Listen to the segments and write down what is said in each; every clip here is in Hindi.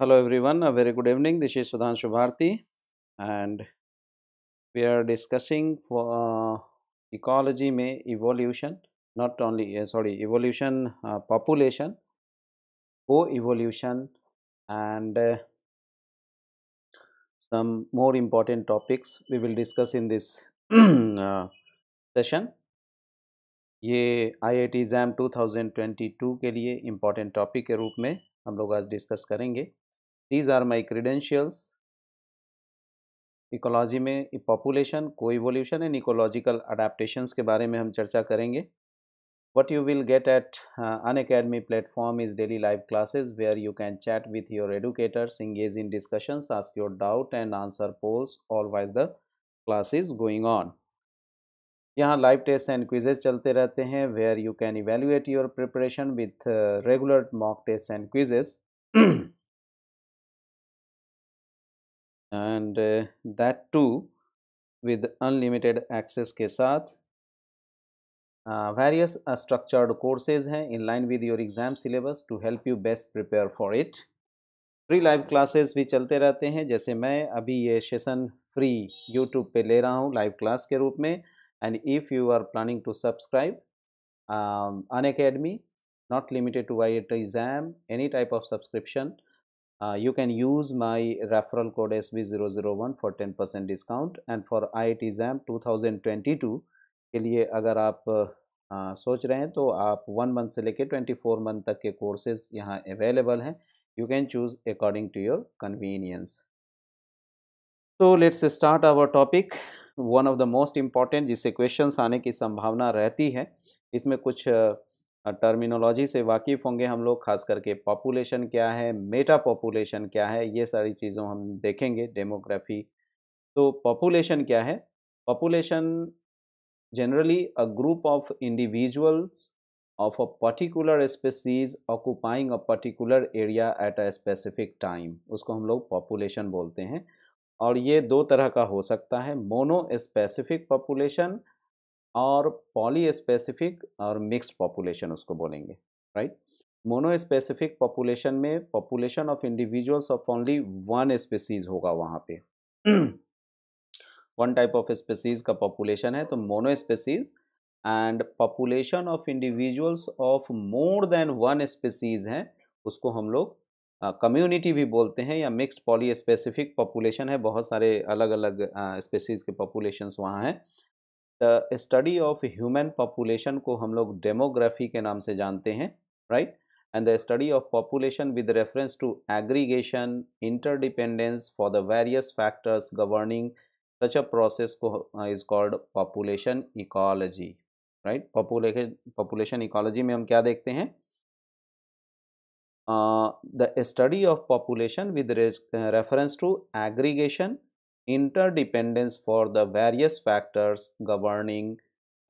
Hello everyone, a very good evening. This is Sudhanshu Bharti and we are discussing for uh, ecology may evolution not only uh, sorry evolution uh, population co-evolution and uh, some more important topics we will discuss in this uh, session. ये IIT exam 2022 के लिए important topic के रूप में हम लोग आज discuss करेंगे these are my credentials ecology में पॉपुलेशन को इवोल्यूशन एंड इकोलॉजिकल अडेप्टशंस के बारे में हम चर्चा करेंगे what you will get at Unacademy platform is daily live classes where you can chat with your educators engage in discussions ask your doubt and answer polls all while the class is going on यहाँ लाइव टेस्ट एंड क्विजेज चलते रहते हैं where you can evaluate your preparation with regular mock test and quizzes and that too with unlimited access के साथ वेरियस स्ट्रक्चर्ड कोर्सेज हैं in line with your exam syllabus to help you best prepare for it free live classes भी चलते रहते हैं जैसे मैं अभी ये सेशन फ्री यूट्यूब पे ले रहा हूँ लाइव क्लास के रूप में and if you are planning to subscribe Unacademy not limited to why exam any type of subscription Uh, you can use my referral code SB001 for 10% discount and for IIT exam 2022 के लिए अगर आप आ, uh, सोच रहे हैं तो आप वन मंथ से लेके ट्वेंटी फोर मंथ तक के कोर्सेज यहाँ अवेलेबल हैं you can choose according to your convenience तो let's start our topic one of the most important जिससे क्वेश्चंस आने की संभावना रहती है इसमें कुछ uh, टर्मिनोलॉजी से वाकिफ़ होंगे हम लोग खास करके पॉपुलेशन क्या है मेटा पॉपुलेशन क्या है ये सारी चीज़ों हम देखेंगे डेमोग्राफी तो पॉपुलेशन क्या है population generally a group of individuals of a particular species occupying a particular area at a specific time उसको हम लोग पॉपुलेशन बोलते हैं और ये दो तरह का हो सकता है मोनो स्पेसिफिक पॉपुलेशन और पॉली स्पेसिफिक और मिक्स्ड पॉपुलेशन उसको बोलेंगे राइट मोनो स्पेसिफिक पॉपुलेशन में population of individuals of only one species होगा वहाँ पे वन टाइप ऑफ स्पेसीज का पॉपुलेशन है तो mono species and population of individuals of more than one species हैं उसको हम लोग कम्युनिटी uh, भी बोलते हैं या मिक्स्ड पॉली स्पेसिफिक पॉपुलेशन है बहुत सारे अलग अलग स्पेसीज uh, के पॉपुलेशंस वहाँ हैं the study of human population को हम लोग डेमोग्राफी के नाम से जानते हैं right and the study of population with reference to aggregation interdependence for the various factors governing such a process को is called population ecology right population population ecology में हम क्या देखते हैं the study of population with reference to aggregation Interdependence for the various factors governing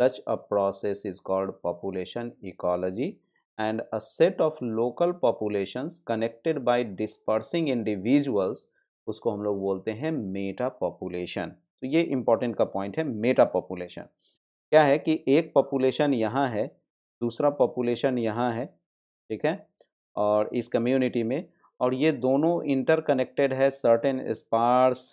such a process is called population ecology and a set of local populations connected by dispersing individuals उसको हम लोग बोलते हैं मेटा पॉपुलेशन तो ये इम्पॉर्टेंट का पॉइंट है मेटा पॉपुलेशन क्या है कि एक पॉपुलेशन यहाँ है दूसरा पॉपुलेशन यहाँ है ठीक है और इस कम्युनिटी में और ये दोनों इंटरकनेक्टेड है सर्टेन स्पार्स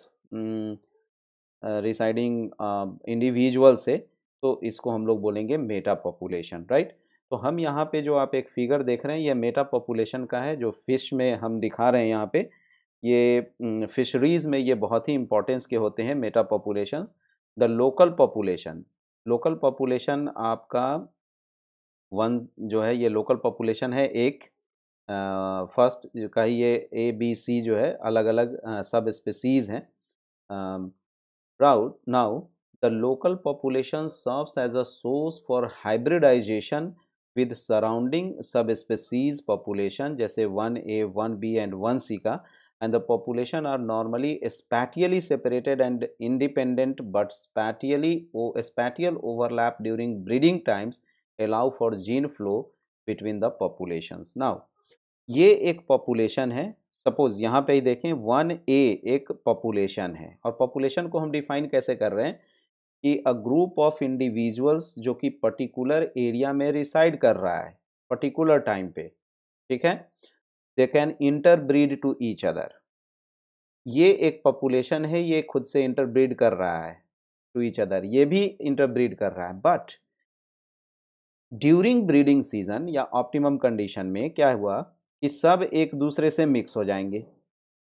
रिसाइडिंग इंडिविजुअल से तो इसको हम लोग बोलेंगे मेटा पॉपुलेशन राइट तो हम यहाँ पे जो आप एक फिगर देख रहे हैं ये मेटा पॉपुलेशन का है जो फिश में हम दिखा रहे हैं यहाँ पे ये फिशरीज़ में ये बहुत ही इंपॉर्टेंस के होते हैं meta population the local population local population आपका वन जो है ये लोकल पॉपुलेशन है एक फर्स्ट का ये ए बी सी जो है अलग अलग सब स्पीसीज़ हैं um, route. Now, the local population serves as a source for hybridization with surrounding subspecies population जैसे 1A, 1B and 1C and the population are normally spatially separated and independent but spatially or spatial overlap during breeding times allow for gene flow between the populations. Now, ये एक पॉपुलेशन है सपोज़ यहाँ पे ही देखें वन ए एक पॉपुलेशन है और पॉपुलेशन को हम डिफाइन कैसे कर रहे हैं कि अ ग्रुप ऑफ इंडिविजुअल्स जो कि पर्टिकुलर एरिया में रिसाइड कर रहा है पर्टिकुलर टाइम पे ठीक है they can interbreed to each other ये एक पॉपुलेशन है ये खुद से इंटरब्रीड कर रहा है टू ईच अदर ये भी इंटरब्रीड कर रहा है बट ड्यूरिंग ब्रीडिंग सीजन या ऑप्टिमम कंडीशन में क्या हुआ कि सब एक दूसरे से मिक्स हो जाएंगे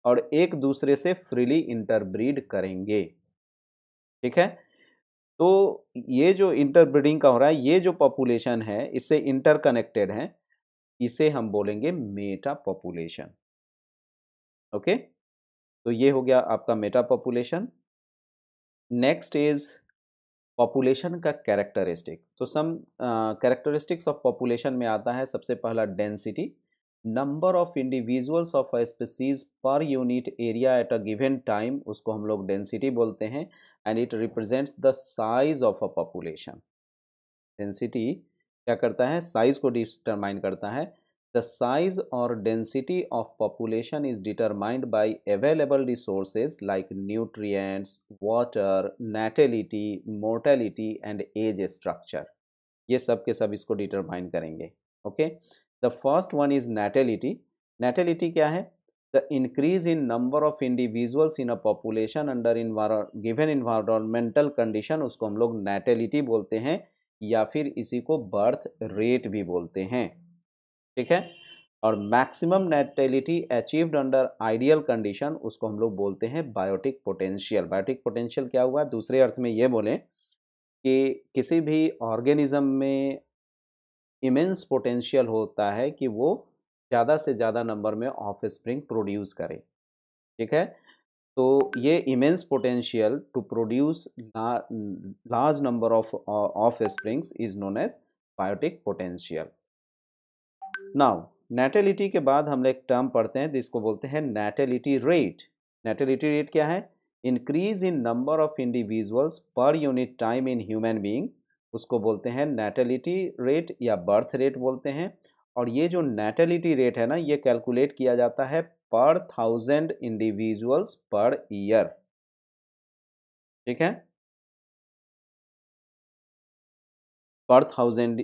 और एक दूसरे से फ्रीली इंटरब्रीड करेंगे ठीक है तो ये जो इंटरब्रीडिंग का हो रहा है ये जो पॉपुलेशन है इससे इंटरकनेक्टेड है इसे हम बोलेंगे मेटा पॉपुलेशन ओके तो ये हो गया आपका meta population next is population का कैरेक्टरिस्टिक तो सम कैरेक्टरिस्टिक्स ऑफ पॉपुलेशन में आता है सबसे पहला density number of individuals of a species per unit area at a given time उसको हम लोग डेंसिटी बोलते हैं and it represents the size of a population density क्या करता है साइज को डिटरमाइन करता है द साइज और density of population is determined by available resources like nutrients water natality mortality and age structure ये सब के सब इसको डिटरमाइन करेंगे okay okay? The first one is natality natality क्या है the increase in number of individuals in a population under given environmental condition उसको हम लोग नेटेलिटी बोलते हैं या फिर इसी को बर्थ रेट भी बोलते हैं ठीक है और maximum natality achieved under ideal condition उसको हम लोग बोलते हैं बायोटिक पोटेंशियल बायोटिक पोटेंशियल क्या हुआ दूसरे अर्थ में ये बोलें कि किसी भी ऑर्गेनिज्म में इमेंस पोटेंशियल होता है कि वो ज़्यादा से ज़्यादा नंबर में ऑफ स्प्रिंग प्रोड्यूस करे ठीक है तो ये immense potential to produce large number of offsprings is known as biotic potential now natality के बाद हम एक टर्म पढ़ते हैं जिसको बोलते हैं नेटेलिटी रेट नेटेलिटी रेट क्या है increase in number of individuals per unit time in human being उसको बोलते हैं नेटेलिटी रेट या बर्थ रेट बोलते हैं और ये जो नेटेलिटी रेट है ना ये कैलकुलेट किया जाता है पर थाउजेंड इंडिविजुअल्स पर ईयर ठीक है पर थाउजेंड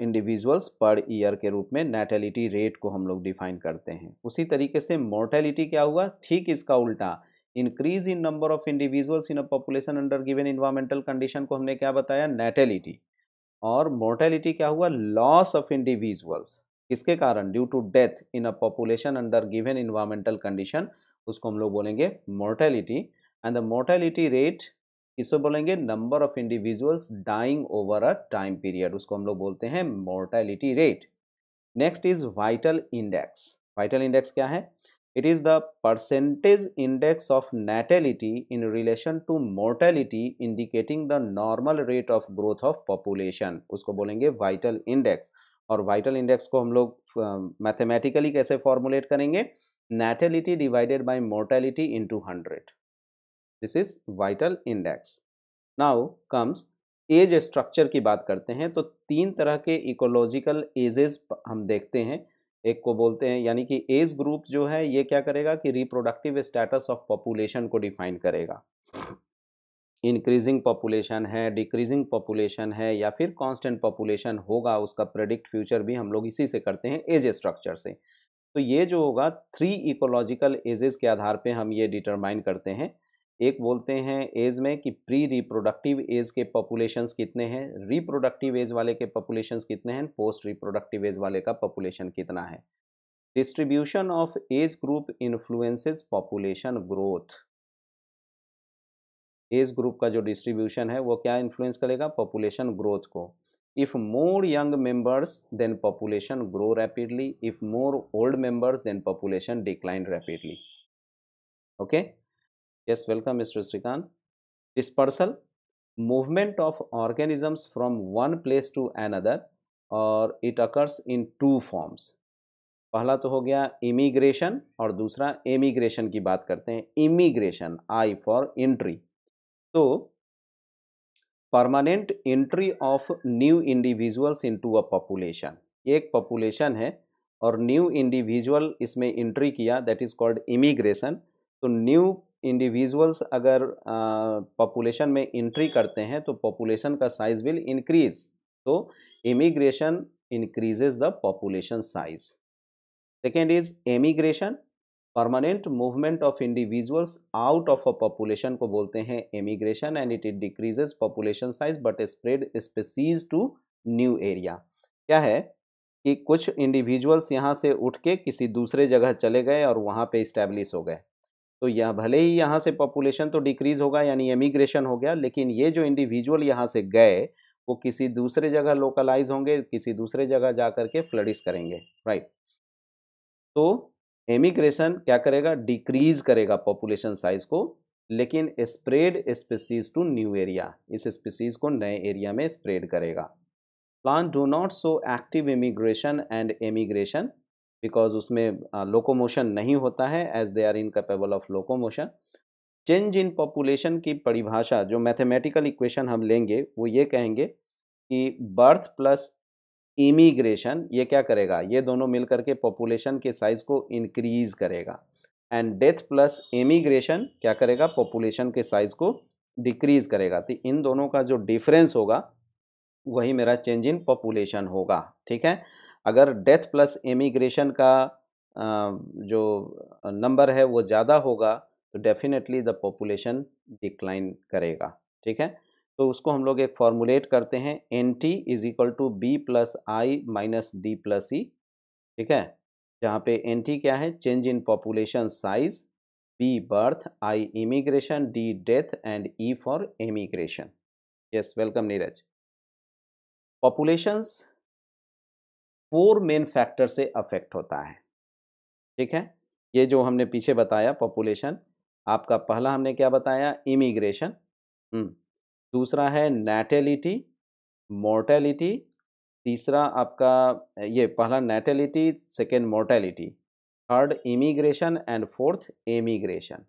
इंडिविजुअल्स पर ईयर के रूप में नेटेलिटी रेट को हम लोग डिफाइन करते हैं उसी तरीके से मोर्टेलिटी क्या हुआ ठीक इसका उल्टा increase in number of individuals in a population under given environmental condition को हमने क्या बताया नेटेलिटी और मोर्टेलिटी क्या हुआ लॉस ऑफ इंडिविजुअल्स किसके कारण due to death in a population under given environmental condition उसको हम लोग बोलेंगे mortality and the mortality rate किसको बोलेंगे number of individuals dying over a time period उसको हम लोग बोलते हैं mortality rate next is vital index vital index क्या है It is the percentage index of natality in relation to mortality indicating the normal rate of growth of population. उसको बोलेंगे vital index और vital index को हम लोग मैथमेटिकली कैसे फॉर्मुलेट करेंगे natality divided by mortality into 100. This is vital index. Now comes age structure की बात करते हैं तो तीन तरह के इकोलॉजिकल एजेस हम देखते हैं एक को बोलते हैं यानी कि एज ग्रुप जो है ये क्या करेगा कि रिप्रोडक्टिव स्टेटस ऑफ पॉपुलेशन को डिफाइन करेगा इंक्रीजिंग पॉपुलेशन है डिक्रीजिंग पॉपुलेशन है या फिर कांस्टेंट पॉपुलेशन होगा उसका प्रेडिक्ट फ्यूचर भी हम लोग इसी से करते हैं एज स्ट्रक्चर से तो ये जो होगा थ्री इकोलॉजिकल एजेस के आधार पे हम ये डिटरमाइन करते हैं एक बोलते हैं एज में कि प्री रिप्रोडक्टिव एज के पॉपुलेशंस कितने हैं रिप्रोडक्टिव एज वाले के पॉपुलेशंस कितने हैं पोस्ट रिप्रोडक्टिव एज वाले का पॉपुलेशन कितना है distribution of age group influences population growth age group का जो डिस्ट्रीब्यूशन है वो क्या इन्फ्लुएंस करेगा पॉपुलेशन ग्रोथ को if more young members then population grow rapidly if more old members then population decline rapidly okay Yes, welcome Mr. Srikant. Dispersal, movement of organisms from one place to another और it occurs in two forms पहला तो हो गया इमिग्रेशन और दूसरा इमिग्रेशन की बात करते हैं इमिग्रेशन आई फॉर एंट्री तो permanent entry of new individuals into a population एक पॉपुलेशन है और न्यू इंडिविजुअल इसमें एंट्री किया दैट इज़ कॉल्ड इमिग्रेशन तो न्यू इंडिविजुअल्स अगर पॉपुलेशन में इंट्री करते हैं तो पॉपुलेशन का साइज विल इंक्रीज तो immigration increases the population size second is emigration permanent movement of individuals out of a population को बोलते हैं emigration and it it decreases population size but spread species to new area क्या है कि कुछ इंडिविजुअल्स यहाँ से उठ के किसी दूसरे जगह चले गए और वहाँ पे इस्टेब्लिश हो गए तो यह भले ही यहाँ से पॉपुलेशन तो डिक्रीज़ होगा यानी एमिग्रेशन हो गया लेकिन ये जो इंडिविजुअल यहाँ से गए वो किसी दूसरे जगह लोकलाइज होंगे किसी दूसरे जगह जा करके फ्लडिस करेंगे राइट तो एमिग्रेशन क्या करेगा डिक्रीज करेगा पॉपुलेशन साइज को लेकिन spread species to new area इस स्पीसीज को नए एरिया में स्प्रेड करेगा plant do not so active immigration and emigration because उसमें लोकोमोशन नहीं होता है as they are incapable of locomotion change in population की परिभाषा जो मैथमेटिकल इक्वेशन हम लेंगे वो ये कहेंगे कि बर्थ प्लस इमीग्रेशन ये क्या करेगा ये दोनों मिल करके पॉपुलेशन के साइज़ को इनक्रीज़ करेगा एंड डेथ प्लस इमीग्रेशन क्या करेगा पॉपुलेशन के साइज़ को डिक्रीज़ करेगा तो इन दोनों का जो डिफरेंस होगा वही मेरा चेंज इन पॉपुलेशन होगा ठीक है अगर डेथ प्लस इमिग्रेशन का जो नंबर है वो ज़्यादा होगा तो डेफिनेटली द पॉपुलेशन डिक्लाइन करेगा ठीक है तो उसको हम लोग एक फॉर्मुलेट करते हैं N T is equal to B plus I minus D plus E ठीक है जहाँ पे एन टी क्या है change in population size B birth I immigration D death and E for immigration yes welcome Neeraj populations four main factor से अफेक्ट होता है ठीक है ये जो हमने पीछे बताया पॉपुलेशन आपका पहला हमने क्या बताया इमिग्रेशन हम्म। दूसरा है नेटेलिटी मोर्टेलिटी तीसरा आपका ये पहला natality second mortality third immigration and fourth emigration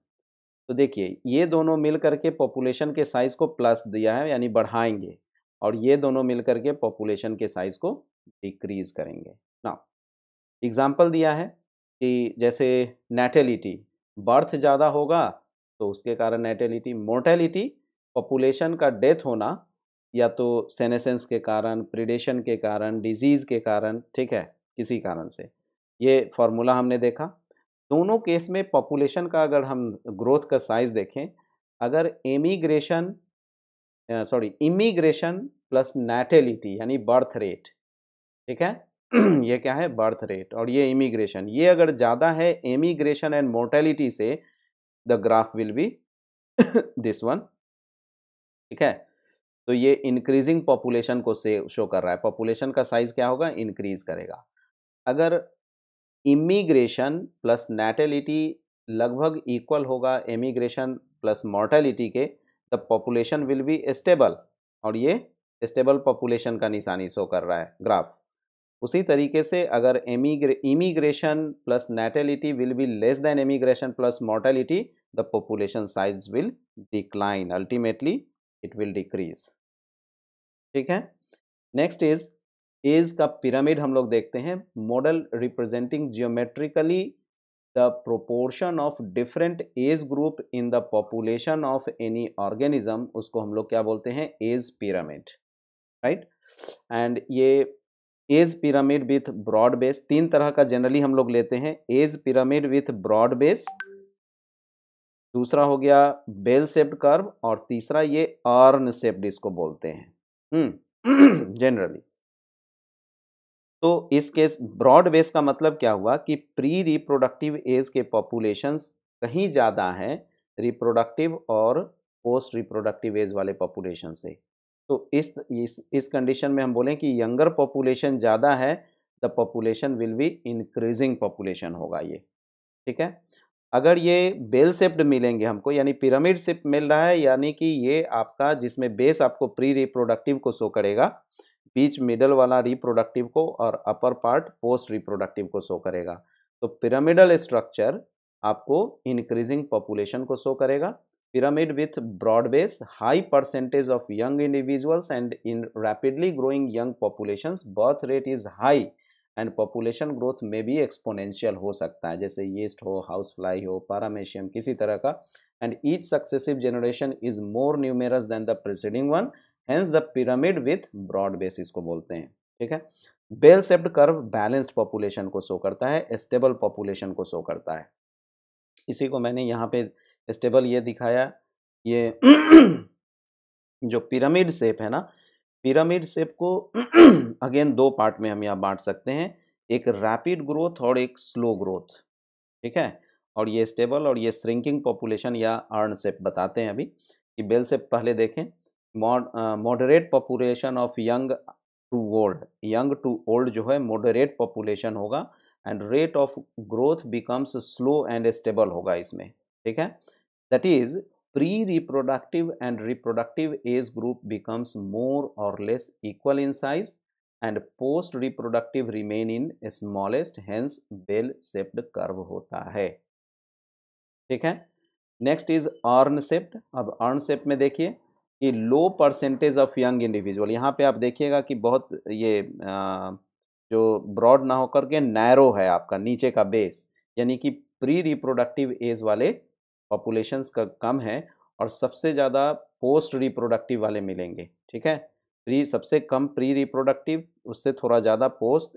तो देखिए ये दोनों मिल करके पॉपुलेशन के साइज़ को प्लस दिया है यानी बढ़ाएंगे और ये दोनों मिल करके पॉपुलेशन के साइज़ को डिक्रीज करेंगे ना एग्ज़ाम्पल दिया है कि जैसे नेटेलिटी बर्थ ज़्यादा होगा तो उसके कारण नेटेलिटी मोर्टेलिटी पॉपुलेशन का डेथ होना या तो सेनेसेंस के कारण प्रिडेशन के कारण डिजीज़ के कारण ठीक है किसी कारण से ये फार्मूला हमने देखा दोनों केस में पॉपुलेशन का अगर हम ग्रोथ का साइज़ देखें अगर emigration sorry immigration plus natality यानी बर्थ रेट ठीक है ये क्या है बर्थ रेट और ये इमिग्रेशन ये अगर ज़्यादा है इमिग्रेशन एंड मोर्टेलिटी से the graph will be this one ठीक है तो ये इंक्रीजिंग पॉपुलेशन को से शो कर रहा है पॉपुलेशन का साइज क्या होगा इंक्रीज करेगा अगर इमिग्रेशन प्लस नेटेलिटी लगभग इक्वल होगा इमिग्रेशन प्लस मोर्टेलिटी के the population will be stable और ये स्टेबल पॉपुलेशन का निशानी शो कर रहा है ग्राफ उसी तरीके से अगर immigration plus natality will be less than immigration plus mortality the population size will decline ultimately it will decrease ठीक है नेक्स्ट इज एज का पिरामिड हम लोग देखते हैं model representing geometrically the proportion of different age group in the population of any organism उसको हम लोग क्या बोलते हैं एज पिरामिड राइट एंड ये age pyramid with broad base तीन तरह का जनरली हम लोग लेते हैं age pyramid with broad base दूसरा हो गया बेल सेप्ड कर्व और तीसरा ये अर्न सेप्ड इसको बोलते हैं जनरली हम्म, तो इस केस ब्रॉड बेस का मतलब क्या हुआ कि प्री रिप्रोडक्टिव एज के पॉपुलेशंस कहीं ज़्यादा हैं रिप्रोडक्टिव और पोस्ट रिप्रोडक्टिव एज वाले पॉपुलेशन से तो इस इस इस कंडीशन में हम बोलें कि यंगर पॉपुलेशन ज़्यादा है the population will be increasing population होगा ये ठीक है अगर ये बेल सेप्ड मिलेंगे हमको यानी पिरामिड सेप मिल रहा है यानी कि ये आपका जिसमें बेस आपको प्री रिप्रोडक्टिव को शो करेगा बीच मिडल वाला रिप्रोडक्टिव को और अपर पार्ट पोस्ट रिप्रोडक्टिव को शो करेगा तो पिरामिडल स्ट्रक्चर आपको इंक्रीजिंग पॉपुलेशन को शो करेगा pyramid with broad base, high percentage of young individuals and in rapidly growing young populations birth rate is high and population growth में भी एक्सपोनेंशियल हो सकता है जैसे येस्ट हो हाउस फ्लाई हो पारामेशियम किसी तरह का and each successive generation is more numerous than the preceding one hence the pyramid with broad base इसको बोलते हैं ठीक है bell shaped curve balanced population को शो करता है स्टेबल पॉपुलेशन को शो करता है इसी को मैंने यहाँ पे स्टेबल ये दिखाया ये जो पिरामिड शेप है ना पिरामिड शेप को अगेन दो पार्ट में हम यहाँ बांट सकते हैं एक रैपिड ग्रोथ और एक स्लो ग्रोथ ठीक है और ये स्टेबल और ये श्रिंकिंग पॉपुलेशन या अर्न शेप बताते हैं अभी कि बेल शेप पहले देखें moderate population of young to old young to old जो है मॉडरेट पॉपुलेशन होगा and rate of growth becomes slow and stable होगा इसमें ठीक है That is, pre-reproductive and reproductive age group becomes more or less equal in size and post-reproductive remain in smallest, hence bell-shaped curve hota hai theek hai next is urn shaped ab urn shaped mein dekhiye ki low percentage of young individual yahan pe aap dekhiyega ki bahut ye जो ब्रॉड ना होकर के नैरो है आपका नीचे का बेस यानी कि प्री रिप्रोडक्टिव एज वाले पॉपुलेशंस का कम है और सबसे ज़्यादा पोस्ट रिप्रोडक्टिव वाले मिलेंगे ठीक है प्री सबसे कम प्री रिप्रोडक्टिव उससे थोड़ा ज़्यादा पोस्ट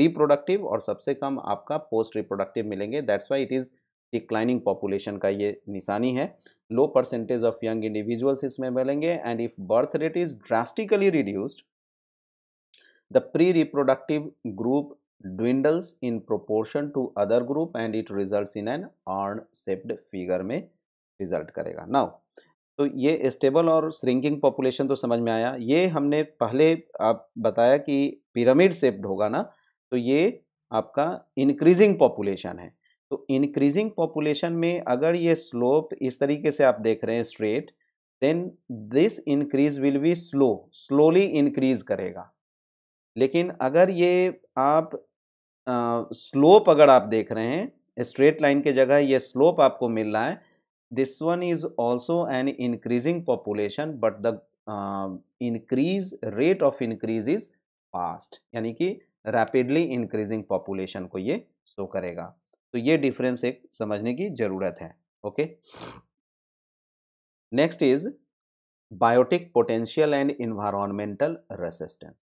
रिप्रोडक्टिव और सबसे कम आपका पोस्ट रिप्रोडक्टिव मिलेंगे that's why it is declining population का ये निशानी है low percentage of young individuals इसमें मिलेंगे and if birth rate is drastically reduced the pre reproductive group dwindles in proportion to other group and it result in an urn shaped figure में रिजल्ट करेगा नाउ तो ये स्टेबल और श्रिंकिंग पॉपुलेशन तो समझ में आया ये हमने पहले आप बताया कि पिरामिड सेप्ड होगा ना तो ये आपका इंक्रीजिंग पॉपुलेशन है तो इंक्रीजिंग पॉपुलेशन में अगर ये स्लोप इस तरीके से आप देख रहे हैं straight then this increase will be slow slowly increase करेगा लेकिन अगर ये आप स्लोप अगर आप देख रहे हैं स्ट्रेट लाइन के जगह ये स्लोप आपको मिल रहा है this one is also an increasing population but the increase rate of increase is fast यानी कि रैपिडली इंक्रीजिंग पॉपुलेशन को ये शो करेगा तो ये डिफरेंस एक समझने की ज़रूरत है okay next is biotic potential and environmental resistance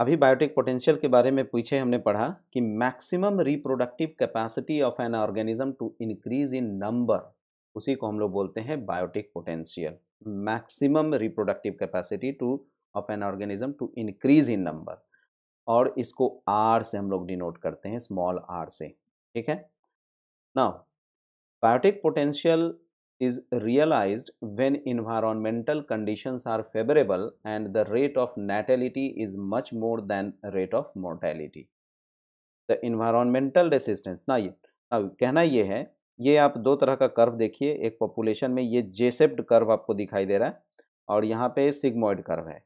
अभी बायोटिक पोटेंशियल के बारे में पीछे हमने पढ़ा कि maximum reproductive capacity of an organism to increase in number उसी को हम लोग बोलते हैं biotic potential maximum reproductive capacity to of an organism to increase in number और इसको आर से हम लोग डिनोट करते हैं स्मॉल आर से ठीक है now biotic potential is realized when environmental conditions are favorable and the rate of natality is much more than rate of mortality. The environmental resistance ना ये अब कहना ये है ये आप दो तरह का कर्व देखिए एक पॉपुलेशन में ये जेसेप्ड कर्व आपको दिखाई दे रहा है और यहाँ पे सिग्मोइड कर्व है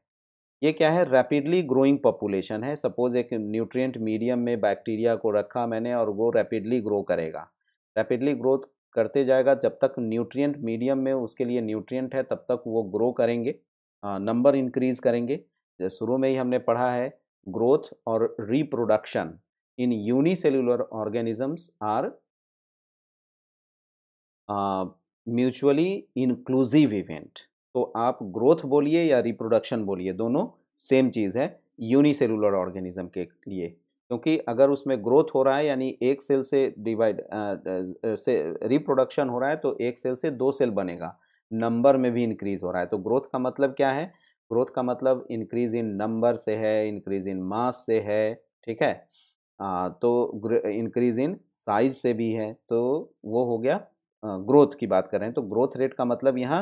ये क्या है रैपिडली ग्रोइंग पॉपुलेशन है सपोज एक न्यूट्रिएंट मीडियम में बैक्टीरिया को रखा मैंने और वो रैपिडली ग्रो करेगा रैपिडली ग्रोथ करते जाएगा जब तक न्यूट्रिएंट मीडियम में उसके लिए न्यूट्रिएंट है तब तक वो ग्रो करेंगे नंबर इंक्रीज़ करेंगे शुरू में ही हमने पढ़ा है ग्रोथ और reproduction in unicellular organisms are mutually inclusive event तो आप ग्रोथ बोलिए या रिप्रोडक्शन बोलिए दोनों सेम चीज़ है यूनिसेलुलर ऑर्गेनिज्म के लिए क्योंकि अगर उसमें ग्रोथ हो रहा है यानी एक सेल से डिवाइड से रिप्रोडक्शन हो रहा है तो एक सेल से दो सेल बनेगा नंबर में भी इंक्रीज हो रहा है तो ग्रोथ का मतलब क्या है ग्रोथ का मतलब इंक्रीज इन नंबर से है इंक्रीज इन मास से है ठीक है आ, तो इंक्रीज इन साइज से भी है तो वो हो गया ग्रोथ की बात करें तो ग्रोथ रेट का मतलब यहाँ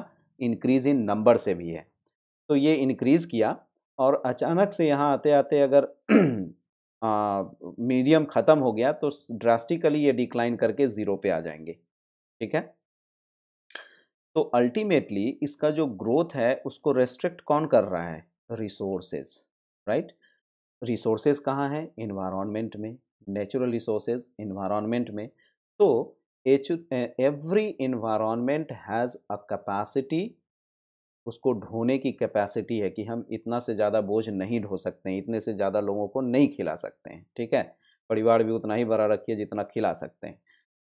इंक्रीज इन नंबर से भी है तो ये इंक्रीज़ किया और अचानक से यहाँ आते आते अगर मीडियम ख़त्म हो गया तो ड्रास्टिकली ये डिक्लाइन करके ज़ीरो पे आ जाएंगे ठीक है तो अल्टीमेटली इसका जो ग्रोथ है उसको रेस्ट्रिक्ट कौन कर रहा है रिसोर्सेज राइट रिसोर्सेज कहाँ हैं इन्वायरमेंट में नेचुरल रिसोर्सेज इन्वायरमेंट में तो every environment has a capacity उसको ढोने की कैपेसिटी है कि हम इतना से ज़्यादा बोझ नहीं ढो सकते हैं इतने से ज़्यादा लोगों को नहीं खिला सकते हैं ठीक है परिवार भी उतना ही बड़ा रखिए जितना खिला सकते हैं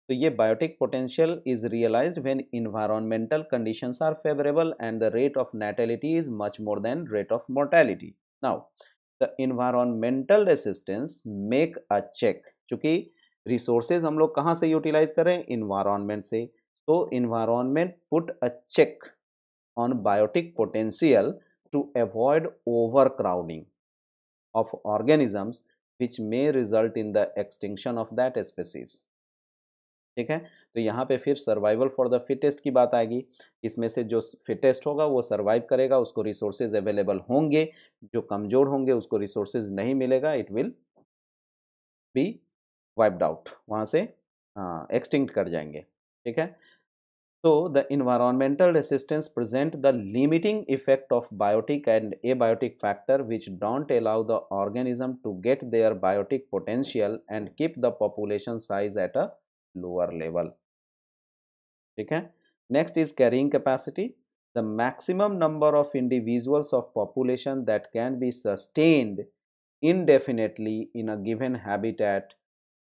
तो ये biotic potential is realise when environmental conditions are favourable and the rate of natality is much more than rate of mortality now the environmental resistance make a check चूँकि रिसोर्सेज हम लोग कहाँ से यूटिलाइज करें इन्वायरमेंट से तो environment put a check on biotic potential to avoid overcrowding of organisms which may result in the extinction of that species. ठीक है तो यहाँ पे फिर सर्वाइवल फॉर द फिटेस्ट की बात आएगी इसमें से जो फिटेस्ट होगा वो सर्वाइव करेगा उसको रिसोर्सेज अवेलेबल होंगे जो कमज़ोर होंगे उसको रिसोर्सेज नहीं मिलेगा it will be wiped out वहाँ से एक्सटिंक्ट हाँ, कर जाएंगे ठीक है So, the environmental resistance present the limiting effect of biotic and abiotic factor which don't allow the organism to get their biotic potential and keep the population size at a lower level. Okay? Next is carrying capacity. The maximum number of individuals of population that can be sustained indefinitely in a given habitat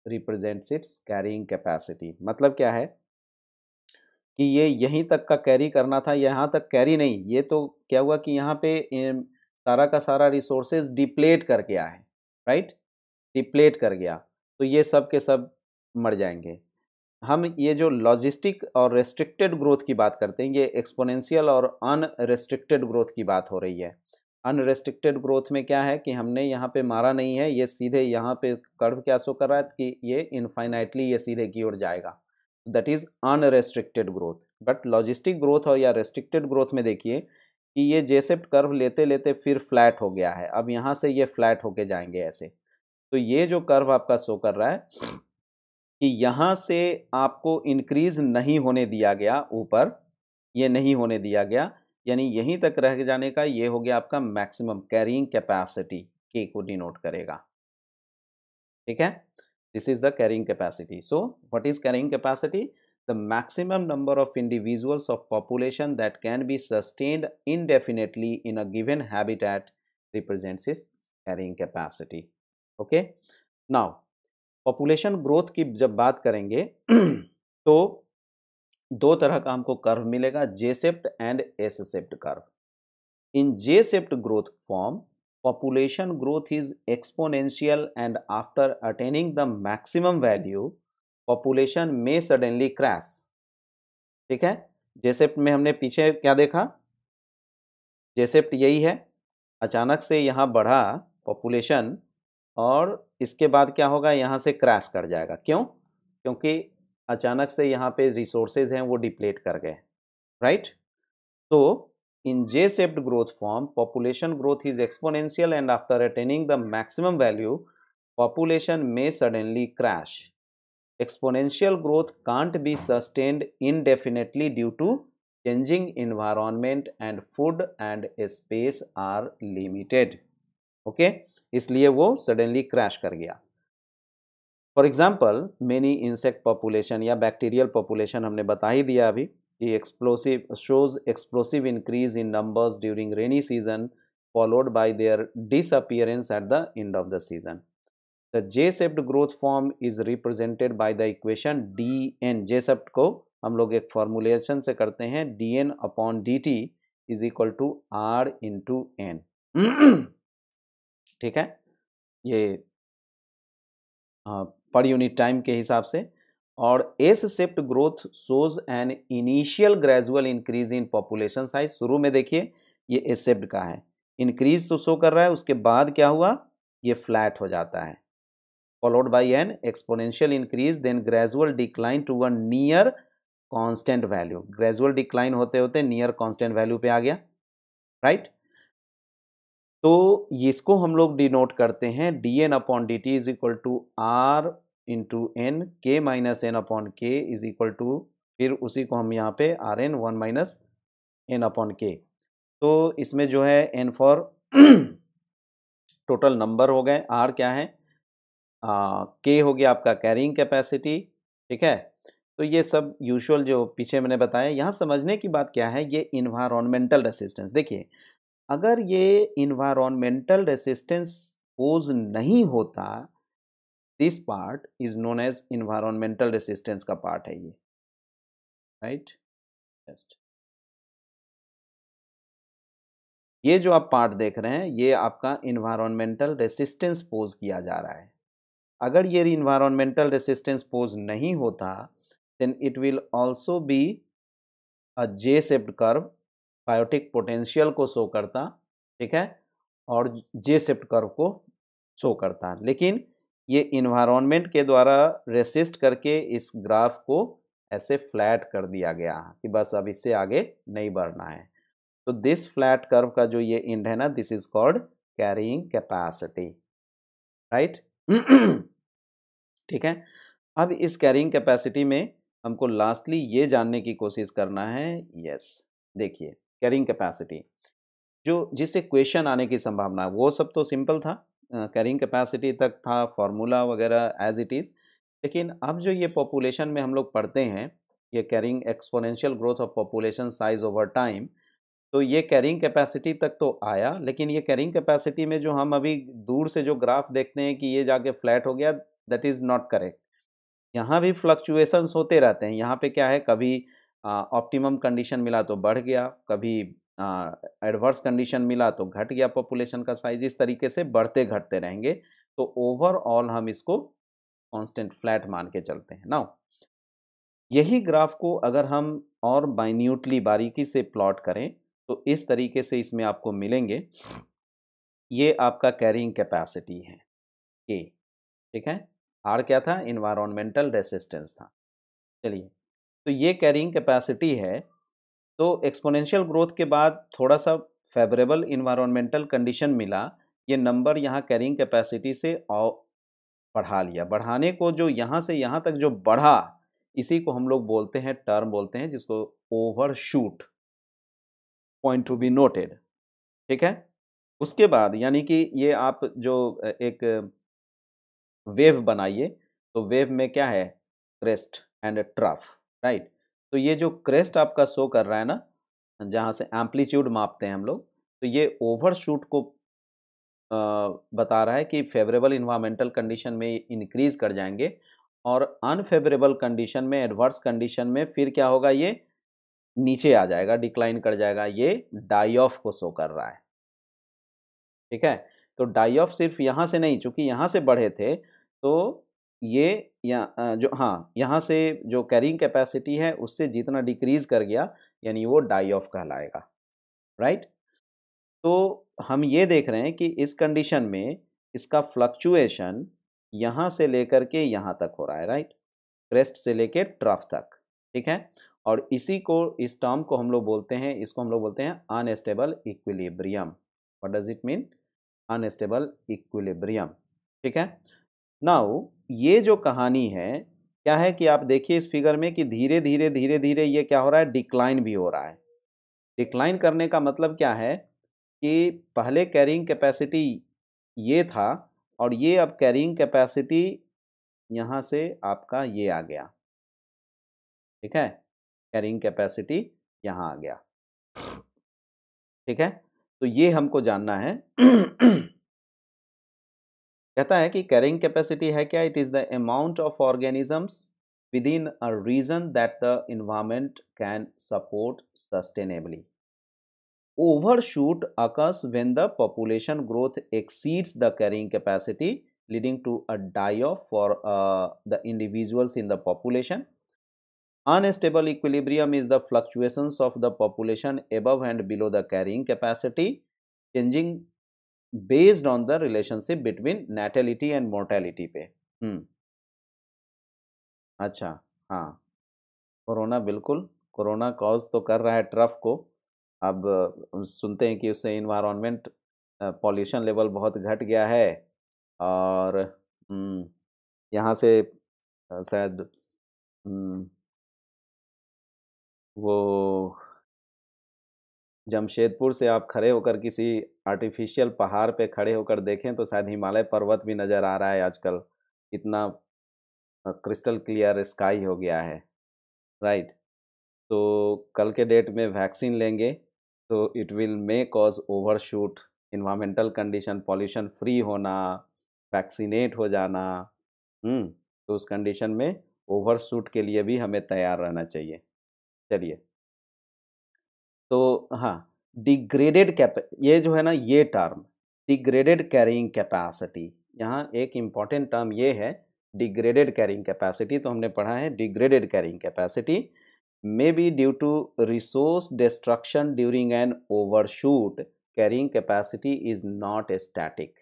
represents its carrying capacity. मतलब क्या है कि ये यहीं तक का कैरी करना था यहाँ तक कैरी नहीं ये तो क्या हुआ कि यहाँ पे सारा का सारा रिसोर्सेज डिप्लेट कर गया है राइट डिप्लेट कर गया तो ये सब के सब मर जाएंगे हम ये जो लॉजिस्टिक और रेस्ट्रिक्टेड ग्रोथ की बात करते हैं ये एक्सपोनेंशियल और अनरेस्ट्रिक्टेड ग्रोथ की बात हो रही है अनरेस्ट्रिक्टेड ग्रोथ में क्या है कि हमने यहाँ पे मारा नहीं है ये सीधे यहाँ पे कर्व क्या शो कर रहा है कि ये इनफाइनाइटली ये सीधे की ओर जाएगा that is unrestricted growth but logistic growth और या रेस्ट्रिक्टेड ग्रोथ में देखिए कि ये जेसेप्ट कर्व लेते लेते फिर फ्लैट हो गया है अब यहाँ से ये फ्लैट होके जाएंगे ऐसे तो ये जो कर्व आपका शो कर रहा है कि यहाँ से आपको इनक्रीज़ नहीं होने दिया गया ऊपर ये नहीं होने दिया गया यानी यहीं तक रह जाने का ये हो गया आपका मैक्सिमम कैरिंग कैपेसिटी के को डिनोट करेगा ठीक है This is the carrying capacity. So, what is carrying capacity? The maximum number of individuals of population that can be sustained indefinitely in a given habitat represents its carrying capacity. Okay. Now, population growth की जब बात करेंगे तो दो तरह का हमको कर्व मिलेगा J shaped and S shaped curve in J shaped growth form population growth is exponential and after attaining the maximum value population may suddenly crash ठीक है जेसेप्ट में हमने पीछे क्या देखा जेसेप्ट यही है अचानक से यहाँ बढ़ा पॉपुलेशन और इसके बाद क्या होगा यहाँ से क्रैश कर जाएगा क्यों क्योंकि अचानक से यहाँ पे रिसोर्सेज हैं वो डिप्लेट कर गए राइट तो In J-shaped growth form, population growth is exponential and after attaining the maximum value, population may suddenly crash. Exponential growth can't be sustained indefinitely due to changing environment and food and space are limited. Okay? इसलिए वो suddenly crash कर गया for example many insect population या बैक्टीरियल पॉपुलेशन हमने बता ही दिया अभी the explosive shows explosive increase in numbers during rainy season followed by their disappearance at the end of the season. The J-shaped growth form is represented by the equation dn. J-shaped ko hum log ek formulation se karte hain dn upon dt is equal to r into n ठीक है ये पर यूनिट टाइम के हिसाब से और S shaped growth shows an initial gradual increase in population size शुरू में देखिए ये एस शेप्ड का है इंक्रीज तो शो कर रहा है उसके बाद क्या हुआ ये फ्लैट हो जाता है followed by an exponential increase then gradual decline to one near constant value gradual decline होते होते नियर कांस्टेंट वैल्यू पे आ गया राइट right? तो इसको हम लोग डिनोट करते हैं D N upon D T is equal to R into N K minus N upon K is equal to फिर उसी को हम यहाँ पे R N one minus N upon K तो इसमें जो है एन फॉर टोटल नंबर हो गए आर क्या है के हो गया आपका कैरिंग कैपेसिटी ठीक है तो ये सब यूजुअल जो पीछे मैंने बताया यहाँ समझने की बात क्या है ये इन्वायरमेंटल रेसिस्टेंस देखिए अगर ये इन्वायरमेंटल रेसिस्टेंस पोज नहीं होता this part is known as environmental resistance का पार्ट है ये राइट जस्ट ये जो आप पार्ट देख रहे हैं ये आपका इन्वायरमेंटल रेसिस्टेंस पोज किया जा रहा है अगर ये इन्वायरमेंटल रेसिस्टेंस पोज नहीं होता then it will also be a J shaped curve biotic potential को शो करता ठीक है और जे सेप्ड कर्व को शो करता लेकिन ये इन्वायरमेंट के द्वारा रेसिस्ट करके इस ग्राफ को ऐसे फ्लैट कर दिया गया कि बस अब इससे आगे नहीं बढ़ना है तो दिस फ्लैट कर्व का जो ये इंड है ना this is called carrying capacity right ठीक है अब इस कैरिंग कैपेसिटी में हमको लास्टली ये जानने की कोशिश करना है यस देखिए कैरिंग कैपेसिटी जो जिससे क्वेश्चन आने की संभावना है वो सब तो सिंपल था कैरिंग कैपेसिटी तक था फार्मूला वगैरह एज इट इज़ लेकिन अब जो ये पॉपुलेशन में हम लोग पढ़ते हैं ये carrying exponential growth of population size over time तो ये कैरिंग कैपेसिटी तक तो आया लेकिन ये कैरिंग कैपेसिटी में जो हम अभी दूर से जो ग्राफ देखते हैं कि ये जाके फ्लैट हो गया दैट इज़ नॉट करेक्ट यहाँ भी फ्लक्चुएसन्स होते रहते हैं यहाँ पे क्या है कभी ऑप्टिमम कंडीशन मिला तो बढ़ गया कभी एडवर्स हाँ, कंडीशन मिला तो घट गया पॉपुलेशन का साइज इस तरीके से बढ़ते घटते रहेंगे तो ओवरऑल हम इसको कांस्टेंट फ्लैट मान के चलते हैं ना यही ग्राफ को अगर हम और माइन्यूटली बारीकी से प्लॉट करें तो इस तरीके से इसमें आपको मिलेंगे ये आपका कैरिंग कैपेसिटी है ए ठीक है आर क्या था इन्वायरमेंटल रेसिस्टेंस था चलिए तो ये कैरिंग कैपेसिटी है तो एक्सपोनेंशियल ग्रोथ के बाद थोड़ा सा फेवरेबल इन्वायरमेंटल कंडीशन मिला ये नंबर यहाँ कैरिंग कैपेसिटी से और बढ़ा लिया बढ़ाने को जो यहाँ से यहाँ तक जो बढ़ा इसी को हम लोग बोलते हैं टर्म बोलते हैं जिसको overshoot point to be noted ठीक है उसके बाद यानी कि ये आप जो एक वेव बनाइए तो वेव में क्या है क्रेस्ट एंड ट्रफ राइट तो ये जो क्रेस्ट आपका शो कर रहा है ना जहाँ से एम्पलीट्यूड मापते हैं हम लोग तो ये ओवरशूट को बता रहा है कि फेवरेबल इन्वामेंटल कंडीशन में इंक्रीज़ कर जाएंगे और अनफेवरेबल कंडीशन में एडवर्स कंडीशन में फिर क्या होगा ये नीचे आ जाएगा डिक्लाइन कर जाएगा ये डाई ऑफ को शो कर रहा है ठीक है तो डाई ऑफ सिर्फ यहाँ से नहीं चूँकि यहाँ से बढ़े थे तो ये या जो हाँ यहाँ से जो कैरिंग कैपेसिटी है उससे जितना डिक्रीज़ कर गया यानी वो डाई ऑफ कहलाएगा राइट तो हम ये देख रहे हैं कि इस कंडीशन में इसका फ्लक्चुएशन यहाँ से लेकर के यहाँ तक हो रहा है राइट क्रेस्ट से लेकर ट्रफ तक ठीक है और इसी को इस टर्म को हम लोग बोलते हैं इसको हम लोग बोलते हैं unstable equilibrium what does it mean unstable equilibrium ठीक है नाउ ये जो कहानी है क्या है कि आप देखिए इस फिगर में कि धीरे धीरे धीरे धीरे ये क्या हो रहा है डिक्लाइन भी हो रहा है डिक्लाइन करने का मतलब क्या है कि पहले कैरिंग कैपेसिटी ये था और ये अब कैरिंग कैपेसिटी यहाँ से आपका ये आ गया ठीक है कैरिंग कैपेसिटी यहाँ आ गया ठीक है तो ये हमको जानना है कहता है कि कैरिंग कैपेसिटी है क्या it is the amount of organisms within a region that the overshoot occurs when the population growth exceeds the carrying capacity leading to a die-off for uh, the individuals in the population. Unstable equilibrium is the fluctuations of the population above and below the carrying capacity. Changing based on the relationship between natality and mortality पे हम्म अच्छा हाँ कोरोना बिल्कुल कोरोना कॉज तो कर रहा है ट्रफ को अब सुनते हैं कि उससे इन्वायरमेंट पॉल्यूशन लेवल बहुत घट गया है और हम्म, यहाँ से शायद हम्म, वो जमशेदपुर से आप खड़े होकर किसी आर्टिफिशियल पहाड़ पे खड़े होकर देखें तो शायद हिमालय पर्वत भी नज़र आ रहा है आजकल इतना क्रिस्टल क्लियर स्काई हो गया है राइट तो कल के डेट में वैक्सीन लेंगे तो it will may cause overshoot environmental condition pollution free होना वैक्सीनेट हो जाना हम्म, तो उस कंडीशन में ओवरशूट के लिए भी हमें तैयार रहना चाहिए चलिए तो हाँ डिग्रेडेड कैप ये जो है ना ये टर्म डिग्रेडेड कैरिंग कैपेसिटी यहाँ एक इम्पॉर्टेंट टर्म ये है डिग्रेडेड कैरिंग कैपेसिटी तो हमने पढ़ा है degraded carrying capacity may be due to resource destruction during an overshoot carrying capacity is not static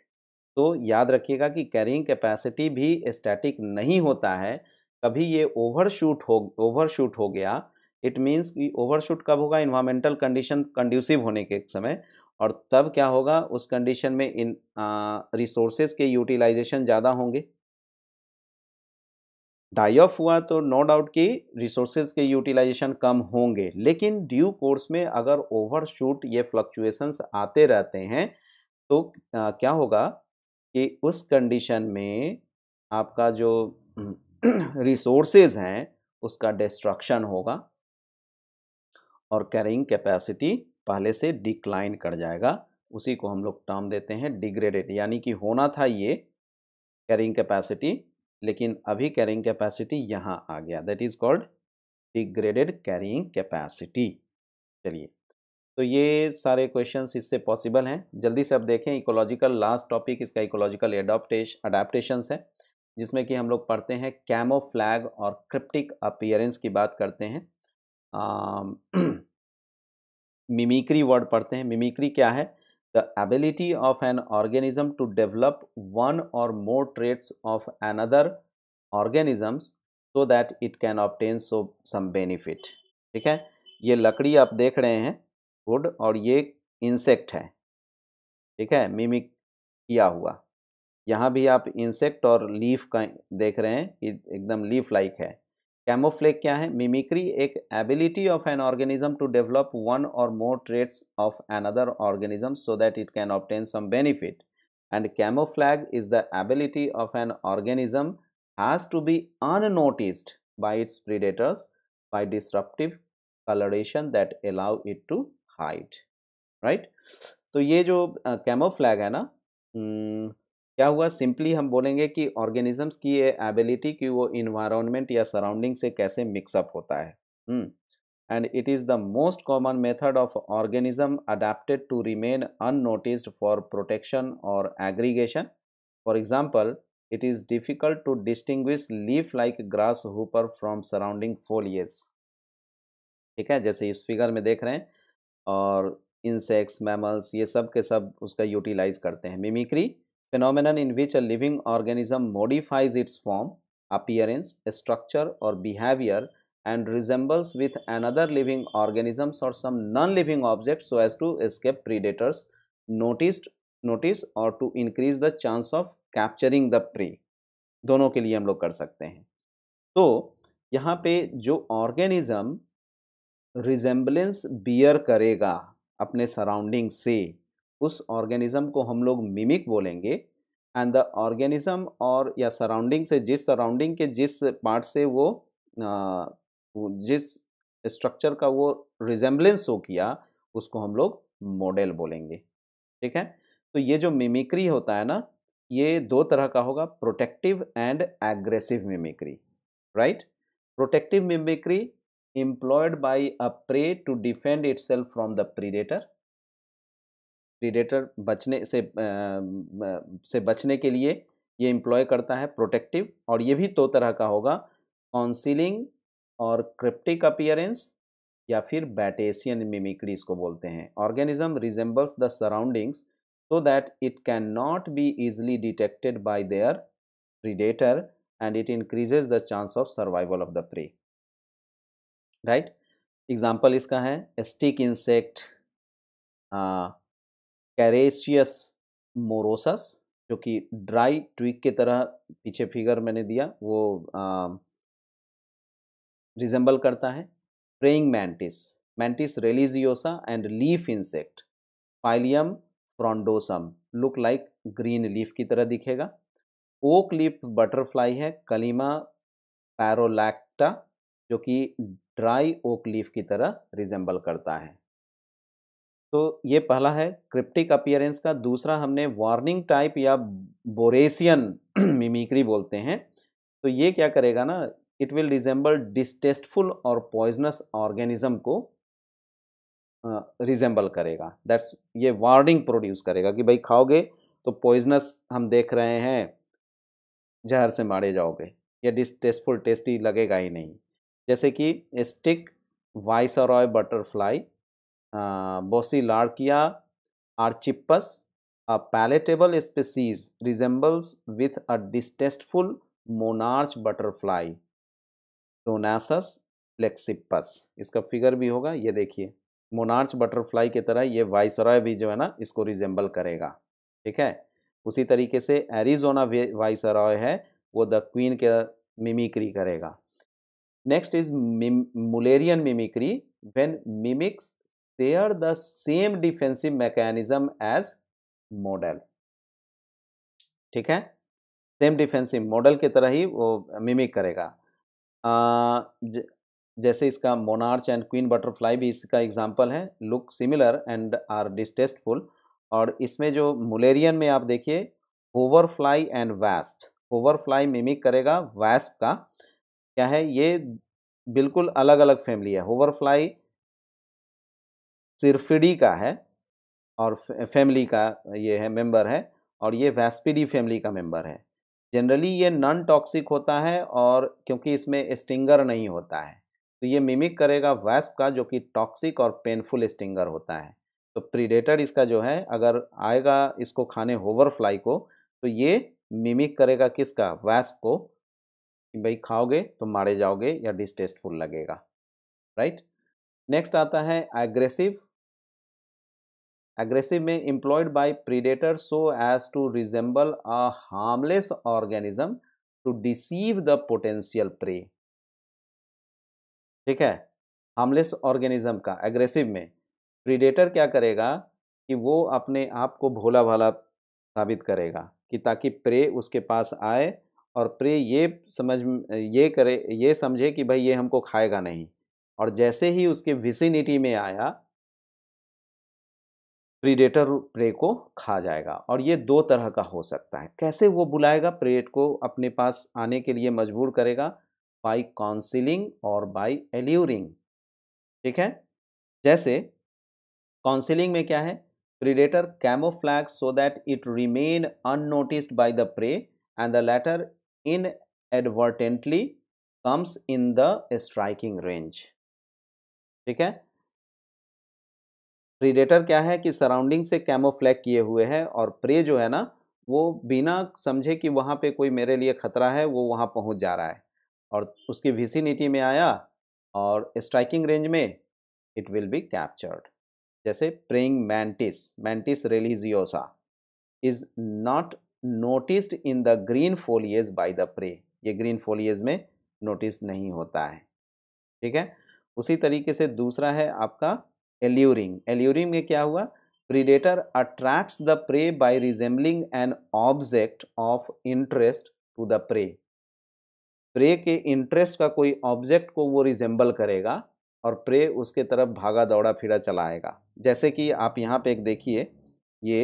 तो याद रखिएगा कि कैरिंग कैपेसिटी भी स्टैटिक नहीं होता है कभी ये ओवरशूट हो ओवरशूट हो गया इट मीन्स कि ओवरशूट कब होगा इन्वामेंटल कंडीशन कंड्यूसिव होने के समय और तब क्या होगा उस कंडीशन में इन रिसोर्सेज के यूटिलाइजेशन ज़्यादा होंगे डाई ऑफ हुआ तो नो डाउट कि रिसोर्सेज के यूटिलाइजेशन कम होंगे लेकिन ड्यू कोर्स में अगर ओवरशूट ये फ्लक्चुएशंस आते रहते हैं तो आ, क्या होगा कि उस कंडीशन में आपका जो रिसोर्सेज हैं उसका डिस्ट्रक्शन होगा और कैरिंग कैपेसिटी पहले से डिक्लाइन कर जाएगा उसी को हम लोग टर्म देते हैं डिग्रेडेड यानी कि होना था ये कैरिंग कैपेसिटी लेकिन अभी कैरिंग कैपेसिटी यहाँ आ गया that is called degraded carrying capacity चलिए तो ये सारे क्वेश्चंस इससे पॉसिबल हैं जल्दी से अब देखें इकोलॉजिकल लास्ट टॉपिक इसका इकोलॉजिकल एडोप्टेश अडेप्टेशंस है जिसमें कि हम लोग पढ़ते हैं कैमो फ्लैग और क्रिप्टिक अपियरेंस की बात करते हैं मिमिक्री वर्ड पढ़ते हैं मिमिक्री क्या है the ability of an organism to develop one or more traits of another organisms so that it can obtain so some benefit ठीक है ये लकड़ी आप देख रहे हैं वुड और ये इंसेक्ट है ठीक है मिमिक किया हुआ यहाँ भी आप इंसेक्ट और लीफ का देख रहे हैं कि एकदम लीफ लाइक है कैमोफ्लेक क्या है मिमिक्री एक ability of an organism to develop one or more traits of other organism so that it can obtain some benefit and camouflage is the ability of an organism has to be unnoticed by its predators by disruptive colouration that allow it to hide right तो ये जो कैमोफ्लैग uh, है ना क्या हुआ सिंपली हम बोलेंगे कि ऑर्गेनिजम्स की ये एबिलिटी कि वो इन्वायरमेंट या सराउंडिंग से कैसे मिक्सअप होता है and it is the most common method of organism adapted to remain unnoticed for protection or aggregation for example is difficult to distinguish leaf like grasshopper from surrounding foliage ठीक है जैसे इस फिगर में देख रहे हैं और इंसेक्ट्स मैमल्स ये सब के सब उसका यूटिलाइज करते हैं mimicry phenomenon in which a living organism modifies its form, appearance, structure or behavior and resembles with another living organisms or some non-living object so as to escape predators noticed notice or to increase the chance of capturing the prey दोनों के लिए हम लोग कर सकते हैं तो यहाँ पे जो ऑर्गेनिज्म रिजेम्बलेंस बियर करेगा अपने सराउंडिंग से उस ऑर्गेनिज़म को हम लोग मिमिक बोलेंगे एंड द ऑर्गेनिज़म और या सराउंडिंग से जिस सराउंडिंग के जिस पार्ट से वो जिस स्ट्रक्चर का वो रिजेम्बलेंस हो किया उसको हम लोग मॉडल बोलेंगे ठीक है तो ये जो मिमिक्री होता है ना ये दो तरह का होगा protective and aggressive mimicry right protective mimicry employed by a prey to defend itself from the predator predator बचने से से बचने के लिए ये इम्प्लॉय करता है प्रोटेक्टिव और ये भी दो तो तरह का होगा काउंसिलिंग और क्रिप्टिक अपियरेंस या फिर बैटेशियन मिमिक्री इसको बोलते हैं organism resembles the surroundings so that it can not be easily detected by their predator and it increases the chance of survival of the prey right example इसका है स्टिक इंसेक्ट कैरेसियस मोरोसस जो कि ड्राई ट्विक की तरह पीछे फिगर मैंने दिया वो रिजेंबल करता है praying mantis mantis religiosa and leaf insect phyllium frondosum look like green leaf की तरह दिखेगा ओक लीफ बटरफ्लाई है कलीमा पैरोलैक्टा जो कि ड्राई ओक लीफ की तरह रिजेंबल करता है तो ये पहला है क्रिप्टिक अपियरेंस का दूसरा हमने वार्निंग टाइप या बोरेसियन मिमिक्री बोलते हैं तो ये क्या करेगा ना इट विल रिजेंबल डिस्टेस्टफुल और पॉइजनस ऑर्गेनिज्म को रिजेंबल uh, करेगा दैट्स ये वार्निंग प्रोड्यूस करेगा कि भाई खाओगे तो पॉइजनस हम देख रहे हैं जहर से मारे जाओगे या डिस्टेस्टफुल टेस्टी लगेगा ही नहीं जैसे कि स्टिक वाइस और butterfly Bosilarchia archippus, a palatable species, resembles with a distasteful monarch butterfly, Tonasus flexippus. इसका फिगर भी होगा ये देखिए मोनार्च बटरफ्लाई की तरह ये वाइसरॉय भी जो है ना इसको रिजेंबल करेगा ठीक है उसी तरीके से एरिजोना वाइसरॉय है वो द क्वीन के मिमिक्री करेगा next is Mullerian mimicry when mimics share the same defensive mechanism as model ठीक है सेम डिफेंसिव मॉडल की तरह ही वो मिमिक करेगा आ, ज, जैसे इसका मोनार्च एंड क्वीन बटरफ्लाई भी इसका एग्जांपल है look similar and are distasteful और इसमें जो मुलेरियन में आप देखिए hoverfly and wasp hoverfly mimic करेगा वैस्प का क्या है ये बिल्कुल अलग अलग फैमिली है ओवरफ्लाई सिरफिडी का है और फैमिली का ये है मेंबर है और ये वैस्पिडी फैमिली का मेंबर है जनरली ये नॉन टॉक्सिक होता है और क्योंकि इसमें स्टिंगर नहीं होता है तो ये मिमिक करेगा वैस्प का जो कि टॉक्सिक और पेनफुल स्टिंगर होता है तो प्रीडेटर इसका जो है अगर आएगा इसको खाने होवर फ्लाई को तो ये मिमिक करेगा किसका वैस्प को कि भाई खाओगे तो मारे जाओगे या डिस्टेस्टफुल लगेगा राइट नेक्स्ट आता है एग्रेसिव एग्रेसिव में employed by predator so as to resemble a harmless organism to deceive the potential prey ठीक है हार्मलेस ऑर्गेनिज्म का एग्रेसिव में प्रीडेटर क्या करेगा कि वो अपने आप को भोला भाला साबित करेगा कि ताकि प्रे उसके पास आए और प्रे ये समझ ये करे ये समझे कि भाई ये हमको खाएगा नहीं और जैसे ही उसके विसिनिटी में आया प्रीडेटर प्रे को खा जाएगा और ये दो तरह का हो सकता है कैसे वो बुलाएगा प्रेट को अपने पास आने के लिए मजबूर करेगा बाई काउंसिलिंग और बाई एल्यूरिंग ठीक है जैसे काउंसिलिंग में क्या है predator camouflage so that it remain unnoticed by the prey and the latter inadvertently comes in the striking range ठीक है प्रीडेटर क्या है कि सराउंडिंग से कैमोफ्लैक किए हुए हैं और प्रे जो है ना वो बिना समझे कि वहाँ पे कोई मेरे लिए ख़तरा है वो वहाँ पहुँच जा रहा है और उसकी विसिनिटी में आया और स्ट्राइकिंग रेंज में इट विल बी कैप्चर्ड जैसे praying mantis mantis religiosa is not noticed in the green foliage by the prey ये ग्रीन फोलियज में नोटिस नहीं होता है ठीक है उसी तरीके से दूसरा है आपका एल्यूरिंग एल्यूरिंग में क्या हुआ predator attracts the prey by resembling an object of interest to the prey prey के इंटरेस्ट का कोई ऑब्जेक्ट को वो रिजेम्बल करेगा और प्रे उसके तरफ भागा दौड़ा फिरा चलाएगा जैसे कि आप यहाँ पे एक देखिए ये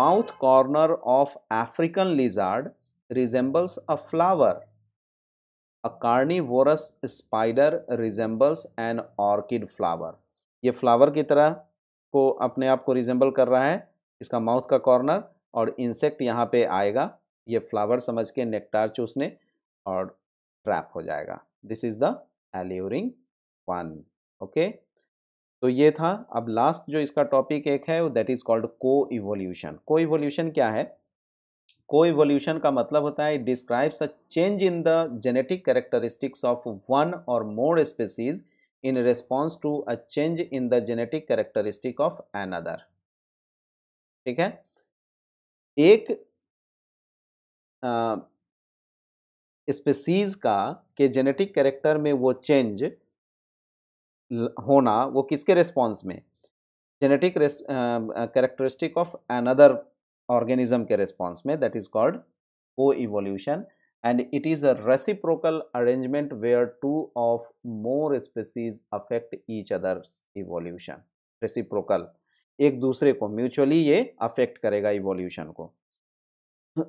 mouth corner of African lizard resembles a flower a carnivorous spider resembles an orchid flower ये फ्लावर की तरह को अपने आप को रिजेंबल कर रहा है इसका माउथ का कॉर्नर और इंसेक्ट यहाँ पे आएगा ये फ्लावर समझ के नेक्टार चूसने और ट्रैप हो जाएगा this is the alluring one okay तो ये था अब लास्ट जो इसका टॉपिक एक है that is called coevolution coevolution क्या है कोएवोल्यूशन का मतलब होता है it describes a change in the genetic characteristics of one or more species in response to a change in the genetic characteristic of another ठीक है एक स्पेसीज का के जेनेटिक कैरेक्टर में वो चेंज होना वो किसके रिस्पॉन्स में genetic characteristic of another organism के रिस्पांस में दैट इज कॉल्ड को evolution and it is a reciprocal arrangement where two of more species affect each others evolution reciprocal एक दूसरे को म्यूचुअली ये अफेक्ट करेगा इवोल्यूशन को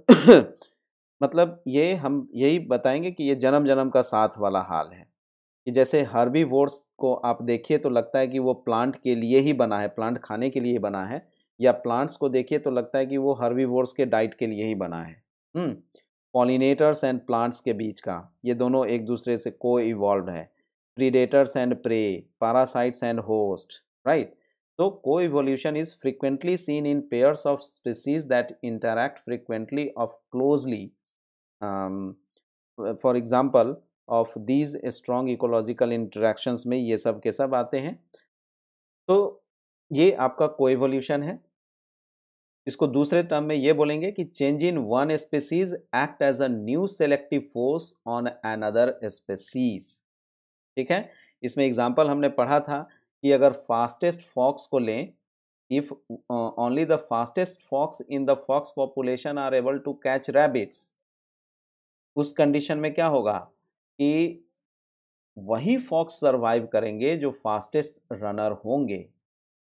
मतलब ये हम यही बताएंगे कि ये जन्म जन्म का साथ वाला हाल है कि जैसे हर्बी वोर्स को आप देखिए तो लगता है कि वो प्लांट के लिए ही बना है प्लांट खाने के लिए ही बना है या प्लांट्स को देखिए तो लगता है कि वो हर्वी के डाइट के लिए ही बना है पॉलिनेटर्स एंड प्लांट्स के बीच का ये दोनों एक दूसरे से को इवॉल्व है predators and prey parasites and host right तो coevolution is frequently seen in pairs of species that interact frequently of closely for example of these strong ecological interactions में ये सब के सब आते हैं तो ये आपका कोएवोल्यूशन है इसको दूसरे टर्म में ये बोलेंगे कि change in one species act as a new selective force on another species ठीक है इसमें एग्जाम्पल हमने पढ़ा था कि अगर फास्टेस्ट फॉक्स को लें if only the fastest fox in the fox population are able to catch rabbits उस कंडीशन में क्या होगा कि वही फॉक्स सर्वाइव करेंगे जो फास्टेस्ट रनर होंगे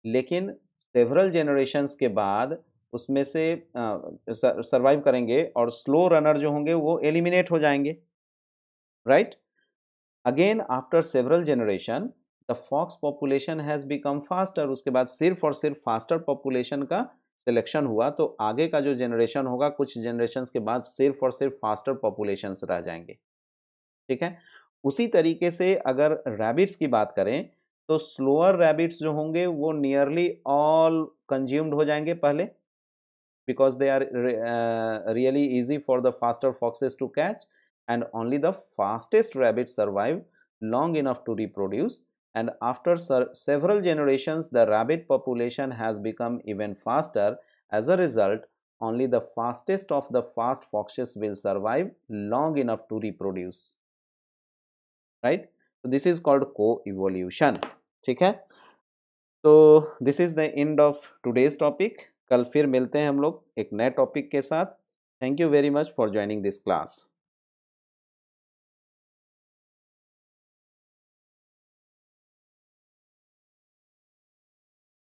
लेकिन सेवरल जेनरेशन्स के बाद उसमें से सर्वाइव करेंगे और स्लो रनर जो होंगे वो एलिमिनेट हो जाएंगे right again after several generation the fox population has become faster उसके बाद सिर्फ और सिर्फ फास्टर पॉपुलेशन का सिलेक्शन हुआ तो आगे का जो जनरेशन होगा कुछ जनरेशन के बाद सिर्फ और सिर्फ फास्टर पॉपुलेशन रह जाएंगे ठीक है उसी तरीके से अगर रैबिट्स की बात करें तो स्लोअर रैबिट्स जो होंगे वो नियरली ऑल कंज्यूम्ड हो जाएंगे पहले because they are really easy for the faster foxes to catch and only the fastest rabbit survive long enough to reproduce and after several generation the rabbit population has become even faster as a result only the fastest of the fast foxes will survive long enough to reproduce right तो this is called coevolution ठीक है तो this is the end of today's topic कल फिर मिलते हैं हम लोग एक नए टॉपिक के साथ thank you very much for joining this class